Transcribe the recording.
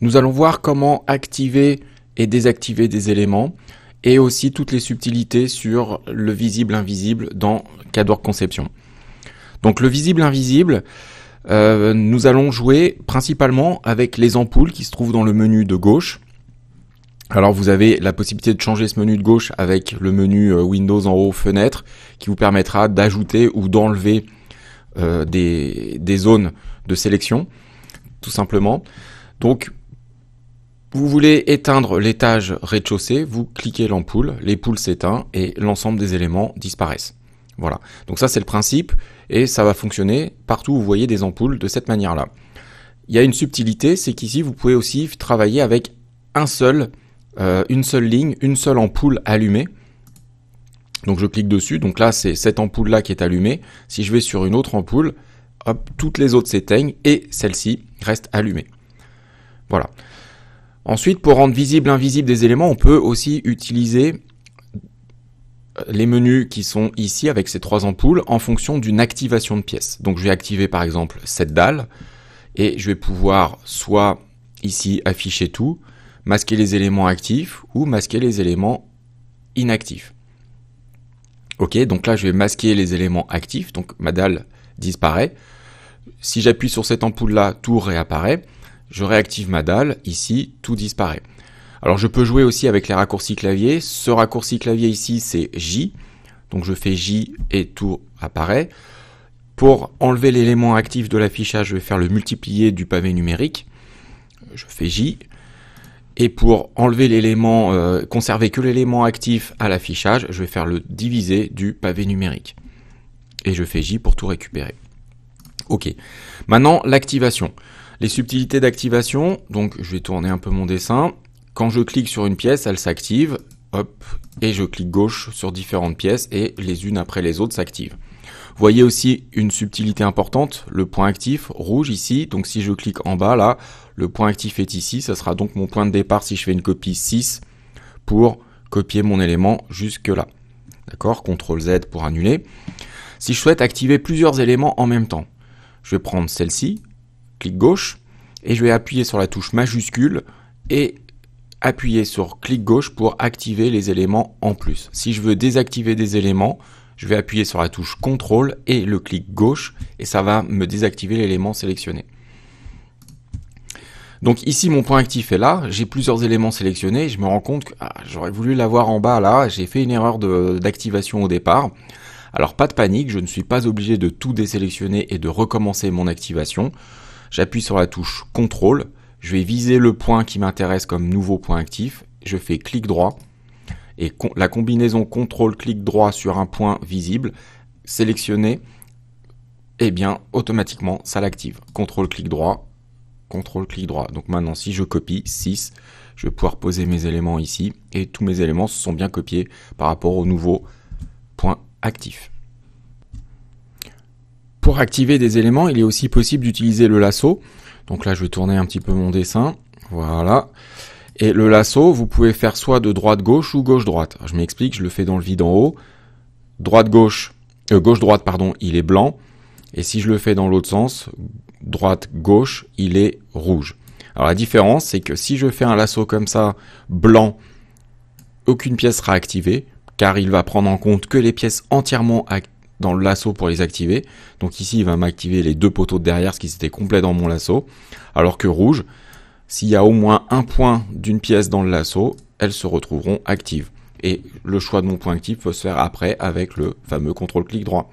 Nous allons voir comment activer et désactiver des éléments et aussi toutes les subtilités sur le visible-invisible dans Cador Conception. Donc le visible-invisible, euh, nous allons jouer principalement avec les ampoules qui se trouvent dans le menu de gauche. Alors vous avez la possibilité de changer ce menu de gauche avec le menu euh, Windows en haut fenêtre qui vous permettra d'ajouter ou d'enlever euh, des, des, zones de sélection tout simplement. Donc vous voulez éteindre l'étage rez-de-chaussée, vous cliquez l'ampoule, les poules s'éteint et l'ensemble des éléments disparaissent. Voilà. Donc ça c'est le principe et ça va fonctionner partout où vous voyez des ampoules de cette manière-là. Il y a une subtilité, c'est qu'ici vous pouvez aussi travailler avec un seul, euh, une seule ligne, une seule ampoule allumée. Donc je clique dessus, donc là c'est cette ampoule là qui est allumée. Si je vais sur une autre ampoule, hop, toutes les autres s'éteignent et celle-ci reste allumée. Voilà. Ensuite, pour rendre visible, invisible des éléments, on peut aussi utiliser les menus qui sont ici avec ces trois ampoules en fonction d'une activation de pièce. Donc je vais activer par exemple cette dalle et je vais pouvoir soit ici afficher tout, masquer les éléments actifs ou masquer les éléments inactifs. Ok, donc là je vais masquer les éléments actifs, donc ma dalle disparaît. Si j'appuie sur cette ampoule là, tout réapparaît je réactive ma dalle, ici tout disparaît. Alors je peux jouer aussi avec les raccourcis clavier, ce raccourci clavier ici c'est J, donc je fais J et tout apparaît. Pour enlever l'élément actif de l'affichage, je vais faire le multiplier du pavé numérique, je fais J, et pour enlever l'élément, euh, conserver que l'élément actif à l'affichage, je vais faire le diviser du pavé numérique. Et je fais J pour tout récupérer. Ok. Maintenant, l'activation. Les subtilités d'activation, donc je vais tourner un peu mon dessin. Quand je clique sur une pièce, elle s'active, hop, et je clique gauche sur différentes pièces et les unes après les autres s'activent. Voyez aussi une subtilité importante, le point actif rouge ici, donc si je clique en bas là, le point actif est ici, ça sera donc mon point de départ si je fais une copie 6 pour copier mon élément jusque là. D'accord CTRL Z pour annuler. Si je souhaite activer plusieurs éléments en même temps, je vais prendre celle-ci, clic gauche, et je vais appuyer sur la touche majuscule et appuyer sur clic gauche pour activer les éléments en plus. Si je veux désactiver des éléments, je vais appuyer sur la touche contrôle et le clic gauche et ça va me désactiver l'élément sélectionné. Donc ici mon point actif est là, j'ai plusieurs éléments sélectionnés, et je me rends compte que ah, j'aurais voulu l'avoir en bas là, j'ai fait une erreur d'activation au départ. Alors pas de panique, je ne suis pas obligé de tout désélectionner et de recommencer mon activation j'appuie sur la touche contrôle, je vais viser le point qui m'intéresse comme nouveau point actif, je fais clic droit, et la combinaison contrôle clic droit sur un point visible, sélectionné, et eh bien automatiquement ça l'active. Contrôle clic droit, contrôle clic droit. Donc maintenant si je copie 6, je vais pouvoir poser mes éléments ici, et tous mes éléments se sont bien copiés par rapport au nouveau point actif pour activer des éléments, il est aussi possible d'utiliser le lasso. Donc là, je vais tourner un petit peu mon dessin. Voilà. Et le lasso, vous pouvez faire soit de droite-gauche ou gauche-droite. Je m'explique, je le fais dans le vide en haut. Droite-gauche, gauche-droite, euh, pardon, il est blanc. Et si je le fais dans l'autre sens, droite-gauche, il est rouge. Alors la différence, c'est que si je fais un lasso comme ça, blanc, aucune pièce sera activée, car il va prendre en compte que les pièces entièrement activées dans le lasso pour les activer. Donc ici, il va m'activer les deux poteaux de derrière, ce qui s'était complet dans mon lasso. Alors que rouge, s'il y a au moins un point d'une pièce dans le lasso, elles se retrouveront actives. Et le choix de mon point actif peut se faire après avec le fameux contrôle-clic droit.